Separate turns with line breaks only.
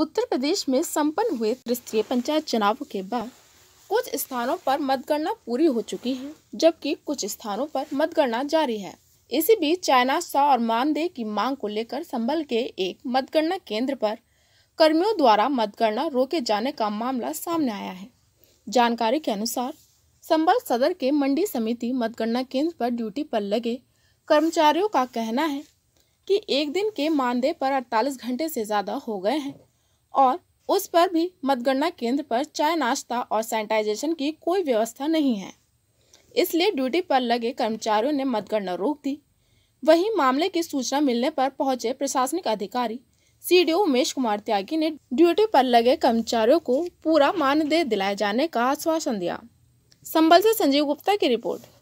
उत्तर प्रदेश में संपन्न हुए त्रिस्तरीय पंचायत चुनाव के बाद कुछ स्थानों पर मतगणना पूरी हो चुकी है जबकि कुछ स्थानों पर मतगणना जारी है इसी बीच चाइना सा और मानदेय की मांग को लेकर संभल के एक मतगणना केंद्र पर कर्मियों द्वारा मतगणना रोके जाने का मामला सामने आया है जानकारी के अनुसार संबल सदर के मंडी समिति मतगणना केंद्र पर ड्यूटी पर लगे कर्मचारियों का कहना है कि एक दिन के मानदेय पर 48 घंटे से ज़्यादा हो गए हैं और उस पर भी मतगणना केंद्र पर चाय नाश्ता और सैनिटाइजेशन की कोई व्यवस्था नहीं है इसलिए ड्यूटी पर लगे कर्मचारियों ने मतगणना रोक दी वहीं मामले की सूचना मिलने पर पहुंचे प्रशासनिक अधिकारी सीडीओ उमेश कुमार त्यागी ने ड्यूटी पर लगे कर्मचारियों को पूरा मानदेय दिलाए जाने का आश्वासन दिया संबल से संजीव गुप्ता की रिपोर्ट